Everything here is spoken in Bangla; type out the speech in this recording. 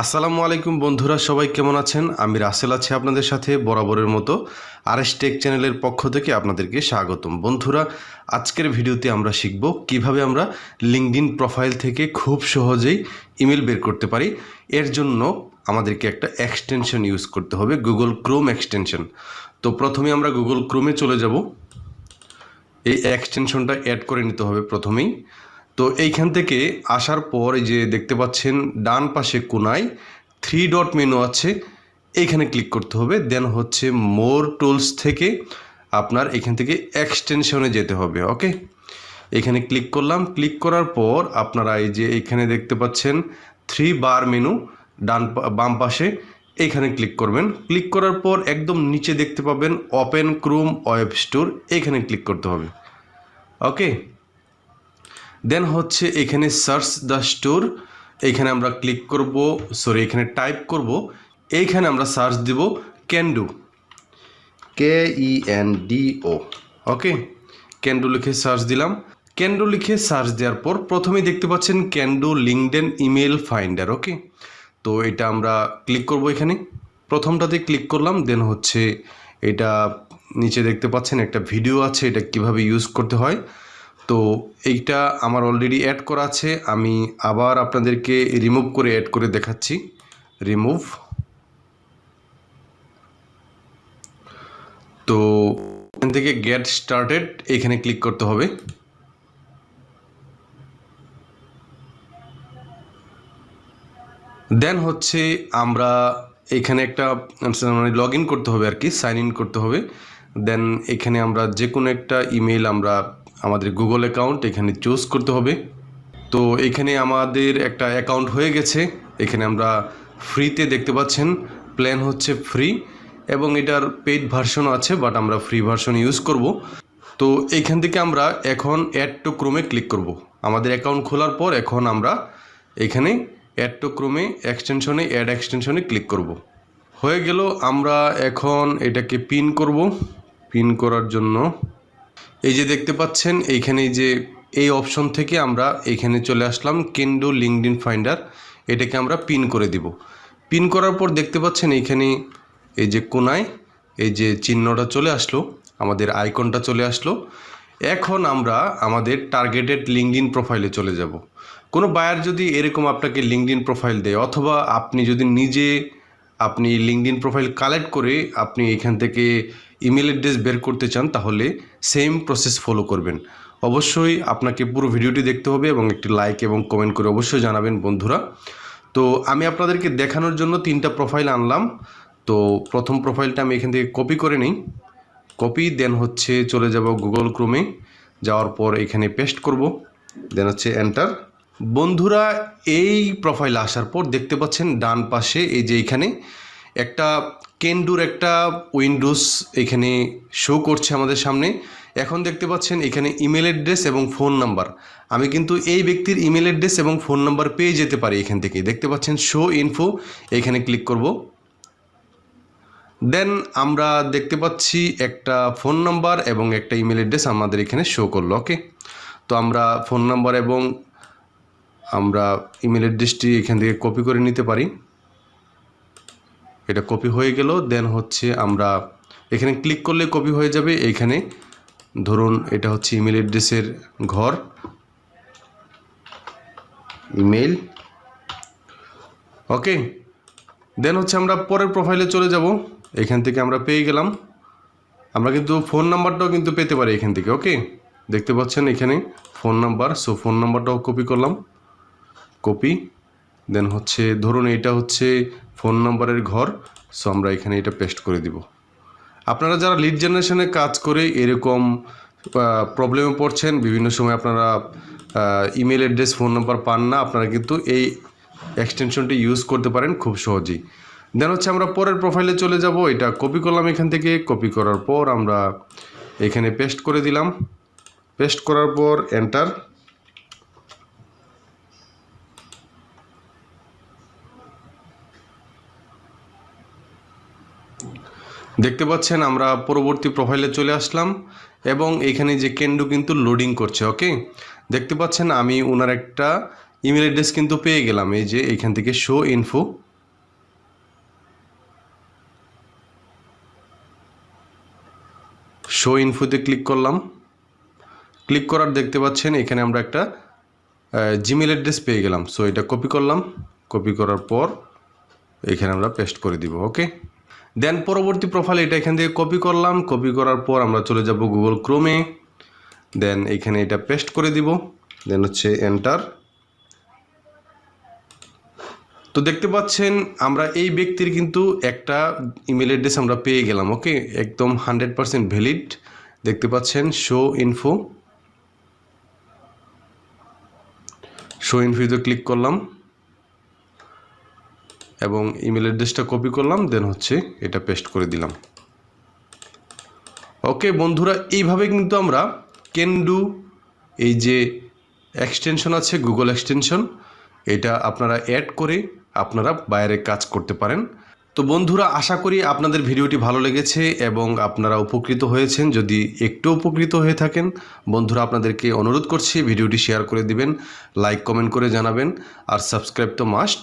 আসসালামু আলাইকুম বন্ধুরা সবাই কেমন আছেন আমি রাসেল আছি আপনাদের সাথে বরাবরের মতো এস টেক চ্যানেলের পক্ষ থেকে আপনাদেরকে স্বাগতম বন্ধুরা আজকের ভিডিওতে আমরা শিখব কিভাবে আমরা লিঙ্কডিন প্রোফাইল থেকে খুব সহজেই ইমেল বের করতে পারি এর জন্য আমাদেরকে একটা এক্সটেনশন ইউজ করতে হবে গুগল ক্রোম এক্সটেনশন তো প্রথমে আমরা গুগল ক্রোমে চলে যাব এই এক্সটেনশনটা অ্যাড করে নিতে হবে প্রথমেই তো এইখান থেকে আসার পর এই যে দেখতে পাচ্ছেন ডান পাশে কোনায় থ্রি ডট মেনু আছে এইখানে ক্লিক করতে হবে দেন হচ্ছে মোর টুলস থেকে আপনার এখান থেকে এক্সটেনশনে যেতে হবে ওকে এখানে ক্লিক করলাম ক্লিক করার পর আপনারা এই যে এখানে দেখতে পাচ্ছেন থ্রি বার মেনু ডান বাম পাশে এইখানে ক্লিক করবেন ক্লিক করার পর একদম নিচে দেখতে পাবেন ওপেন ক্রুম ওয়েব স্টোর এখানে ক্লিক করতে হবে ওকে দেন হচ্ছে এখানে সার্চ দ্য স্টোর এখানে আমরা ক্লিক করব সরি এখানে টাইপ করব এইখানে আমরা সার্চ দিব ক্যান্ডু কে ই এন ডি ও ওকে ক্যান্ডু লিখে সার্চ দিলাম ক্যান্ডু লিখে সার্চ দেওয়ার পর প্রথমে দেখতে পাচ্ছেন Kendo LinkedIn email finder okay তো এটা আমরা ক্লিক করব এখানে প্রথমটাতে ক্লিক করলাম দেন হচ্ছে এটা নিচে দেখতে পাচ্ছেন একটা ভিডিও আছে এটা কিভাবে ইউজ করতে হয় তো এইটা আমার অলরেডি অ্যাড করা আছে আমি আবার আপনাদেরকে রিমুভ করে অ্যাড করে দেখাচ্ছি রিমুভ তো এখান থেকে গেট স্টার্টেড এখানে ক্লিক করতে হবে দেন হচ্ছে আমরা এখানে একটা মানে লগ করতে হবে আর কি সাইন ইন করতে হবে দেন এখানে আমরা যে কোনো একটা ইমেল আমরা আমাদের গুগল অ্যাকাউন্ট এখানে চুজ করতে হবে তো এখানে আমাদের একটা অ্যাকাউন্ট হয়ে গেছে এখানে আমরা ফ্রিতে দেখতে পাচ্ছেন প্ল্যান হচ্ছে ফ্রি এবং এটার পেইড ভার্সনও আছে বাট আমরা ফ্রি ভার্সন ইউজ করব তো এইখান থেকে আমরা এখন অ্যাড টু ক্রোমে ক্লিক করব। আমাদের অ্যাকাউন্ট খোলার পর এখন আমরা এখানে অ্যাড টু ক্রোমে এক্সটেনশনে অ্যাড এক্সটেনশনে ক্লিক করব। হয়ে গেল আমরা এখন এটাকে পিন করব পিন করার জন্য এই যে দেখতে পাচ্ছেন এইখানে যে এই অপশন থেকে আমরা এখানে চলে আসলাম কেন্ডো ইন ফাইন্ডার এটাকে আমরা পিন করে দিব পিন করার পর দেখতে পাচ্ছেন এইখানে এই যে কোনায় এই যে চিহ্নটা চলে আসলো আমাদের আইকনটা চলে আসলো এখন আমরা আমাদের টার্গেটেড ইন প্রোফাইলে চলে যাব কোনো বায়ার যদি এরকম আপনাকে ইন প্রোফাইল দেয় অথবা আপনি যদি নিজে আপনি লিঙ্কডিন প্রোফাইল কালেক্ট করে আপনি এখান থেকে ইমেল অ্যাড্রেস বের করতে চান তাহলে সেম প্রসেস ফলো করবেন অবশ্যই আপনাকে পুরো ভিডিওটি দেখতে হবে এবং একটি লাইক এবং কমেন্ট করে অবশ্যই জানাবেন বন্ধুরা তো আমি আপনাদেরকে দেখানোর জন্য তিনটা প্রোফাইল আনলাম তো প্রথম প্রোফাইলটা আমি এখান থেকে কপি করে নিই কপি দেন হচ্ছে চলে যাব গুগল ক্রোমে যাওয়ার পর এখানে পেস্ট করব দেন হচ্ছে এন্টার বন্ধুরা এই প্রোফাইলে আসার পর দেখতে পাচ্ছেন ডান পাশে এই যে এখানে একটা কেন্ডুর একটা উইন্ডোজ এখানে শো করছে আমাদের সামনে এখন দেখতে পাচ্ছেন এখানে ইমেল অ্যাড্রেস এবং ফোন নাম্বার আমি কিন্তু এই ব্যক্তির ইমেল অ্যাড্রেস এবং ফোন নাম্বার পেয়ে যেতে পারি এখান থেকে দেখতে পাচ্ছেন শো ইনফো এখানে ক্লিক করব দেন আমরা দেখতে পাচ্ছি একটা ফোন নাম্বার এবং একটা ইমেল অ্যাড্রেস আমাদের এখানে শো করলো ওকে তো আমরা ফোন নাম্বার এবং আমরা ইমেল অ্যাড্রেসটি এখান থেকে কপি করে নিতে পারি এটা কপি হয়ে গেল দেন হচ্ছে আমরা এখানে ক্লিক করলে কপি হয়ে যাবে এইখানে ধরুন এটা হচ্ছে ইমেল অ্যাড্রেসের ঘর ইমেল ওকে দেন হচ্ছে আমরা পরের প্রোফাইলে চলে যাব এখান থেকে আমরা পেয়ে গেলাম আমরা কিন্তু ফোন নাম্বারটাও কিন্তু পেতে পারি এখান থেকে ওকে দেখতে পাচ্ছেন এখানে ফোন নাম্বার সো ফোন নাম্বারটাও কপি করলাম কপি দেন হচ্ছে ধরুন এটা হচ্ছে ফোন নাম্বারের ঘর সো আমরা এখানে এটা পেস্ট করে দিব আপনারা যারা লিড জেনারেশনে কাজ করে এরকম প্রবলেমে পড়ছেন বিভিন্ন সময় আপনারা ইমেল অ্যাড্রেস ফোন নাম্বার পান না আপনারা কিন্তু এই এক্সটেনশনটি ইউজ করতে পারেন খুব সহজেই দেন হচ্ছে আমরা পরের প্রোফাইলে চলে যাব এটা কপি করলাম এখান থেকে কপি করার পর আমরা এখানে পেস্ট করে দিলাম পেস্ট করার পর এন্টার দেখতে পাচ্ছেন আমরা পরবর্তী প্রোফাইলে চলে আসলাম এবং এখানে যে কেন্ডু কিন্তু লোডিং করছে ওকে দেখতে পাচ্ছেন আমি ওনার একটা ইমেল অ্যাড্রেস কিন্তু পেয়ে গেলাম এই যে এখান থেকে শো ইনফো শো ইনফোতে ক্লিক করলাম ক্লিক করার দেখতে পাচ্ছেন এখানে আমরা একটা জিমেল অ্যাড্রেস পেয়ে গেলাম সো এটা কপি করলাম কপি করার পর এখানে আমরা পেস্ট করে দিব ওকে দেন পরবর্তী প্রোফাইল এটা এখান থেকে কপি করলাম কপি করার পর আমরা চলে যাব গুগল ক্রোমে দেন এখানে এটা পেস্ট করে দিব দেন হচ্ছে এন্টার তো দেখতে পাচ্ছেন আমরা এই ব্যক্তির কিন্তু একটা ইমেল অ্যাড্রেস আমরা পেয়ে গেলাম ওকে একদম হান্ড্রেড পারসেন্ট ভ্যালিড দেখতে পাচ্ছেন শো ইনফো শো ইনফিউতে ক্লিক করলাম এবং ইমেল অ্যাড্রেসটা কপি করলাম দেন হচ্ছে এটা পেস্ট করে দিলাম ওকে বন্ধুরা এইভাবে কিন্তু আমরা ক্যান ডু এই যে এক্সটেনশন আছে গুগল এক্সটেনশন এটা আপনারা অ্যাড করে আপনারা বাইরে কাজ করতে পারেন তো বন্ধুরা আশা করি আপনাদের ভিডিওটি ভালো লেগেছে এবং আপনারা উপকৃত হয়েছেন যদি একটু উপকৃত হয়ে থাকেন বন্ধুরা আপনাদেরকে অনুরোধ করছি ভিডিওটি শেয়ার করে দিবেন লাইক কমেন্ট করে জানাবেন আর সাবস্ক্রাইব তো মাস্ট